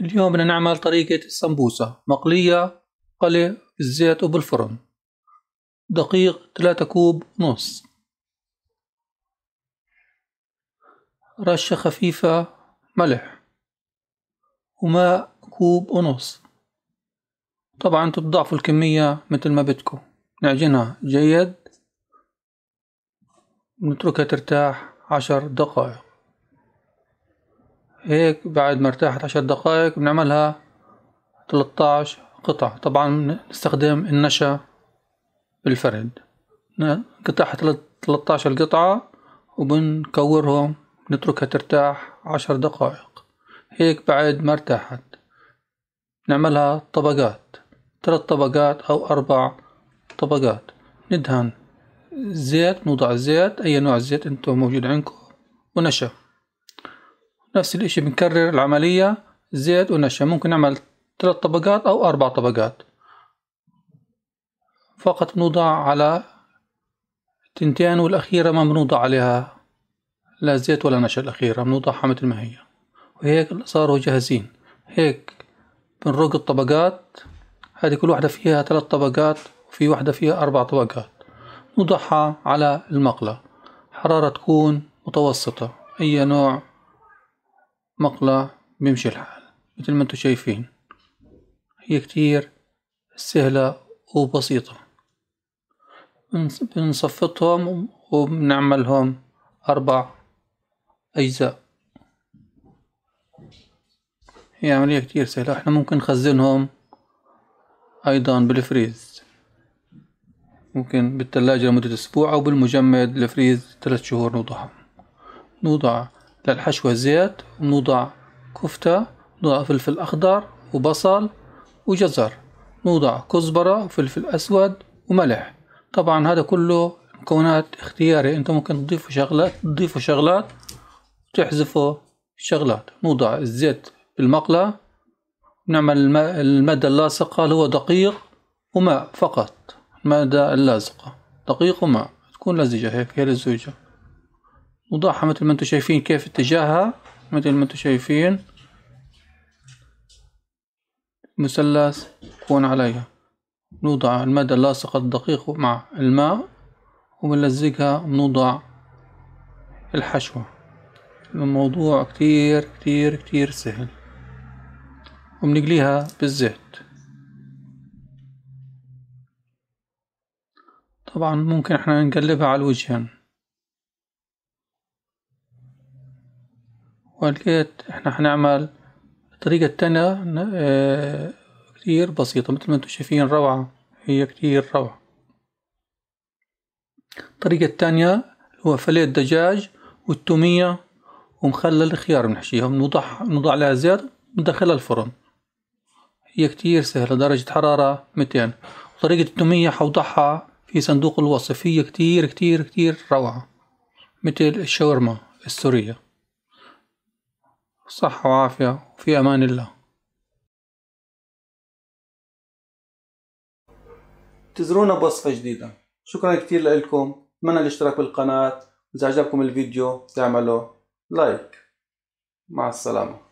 اليوم بدنا نعمل طريقة السمبوسة مقلية قلي بالزيت وبالفرن دقيق ثلاثة كوب ونص رشة خفيفة ملح وماء كوب ونص طبعا تضعفوا الكمية مثل ما بدكم نعجنها جيد ونتركها ترتاح عشر دقائق هيك بعد ما ارتاحت عشر دقائق بنعملها 13 قطعة طبعا نستخدم النشا بالفرد نقطعها 13 قطعة وبنكورهم نتركها ترتاح عشر دقائق هيك بعد ما ارتاحت نعملها طبقات ثلاث طبقات أو أربع طبقات ندهن زيت نوضع الزيت أي نوع زيت أنتم موجود عندكم ونشا نفس الاشي بنكرر العملية زيت ونشا ممكن نعمل ثلاث طبقات او اربع طبقات فقط بنوضع على تنتين والاخيرة ما بنوضع عليها لا زيت ولا نشا الاخيرة بنوضعها مثل ما هي وهيك صاروا جاهزين هيك بنرق الطبقات هذه كل واحدة فيها ثلاث طبقات وفي واحدة فيها اربع طبقات نوضعها على المقلة حرارة تكون متوسطة أي نوع مقلة بيمشي الحال مثل ما انتو شايفين هي كتير سهلة وبسيطة بنصفتهم وبنعملهم أربع أجزاء هي عملية كتير سهلة احنا ممكن نخزنهم أيضا بالفريز ممكن بالثلاجة لمدة أسبوع أو بالمجمد الفريز ثلاث شهور نوضعهم نوضع للحشوة زيت ونوضع كفتة نوضع فلفل أخضر وبصل وجزر نوضع كزبرة وفلفل أسود وملح طبعا هذا كله مكونات اختياري انت ممكن تضيفوا شغلات تضيفوا شغلات وتحذفوا شغلات نوضع الزيت بالمقلة نعمل المادة اللاصقة اللي هو دقيق وماء فقط المادة اللاصقة دقيق وماء تكون لزجة هيك هي لزجة وضعها مثل ما انتم شايفين كيف اتجاهها مثل ما انتم شايفين مثلث يكون عليها نوضع المدى اللاصق الدقيق مع الماء وبنلزقها بنوضع الحشوة الموضوع كتير كتير كتير سهل وبنقليها بالزيت طبعا ممكن احنا نقلبها على الوجهين ولقيت احنا حنعمل طريقة تانية آه، كتير بسيطة متل ما انتو شايفين روعة هي كتير روعة الطريقة التانية هو فلية دجاج والتومية ومخلل الخيار بنحشيها بنوضع بنوضع عليها زيت بندخلها الفرن هي كتير سهلة درجة حرارة 200 وطريقة التومية حوضحها في صندوق الوصف هي كتير كتير كتير روعة مثل الشاورما السورية صحة وعافية وفي أمان الله تزرونا بوصفة جديدة شكرا كتير لكم اتمنى الاشتراك بالقناة وإذا عجبكم الفيديو تعملوا لايك مع السلامة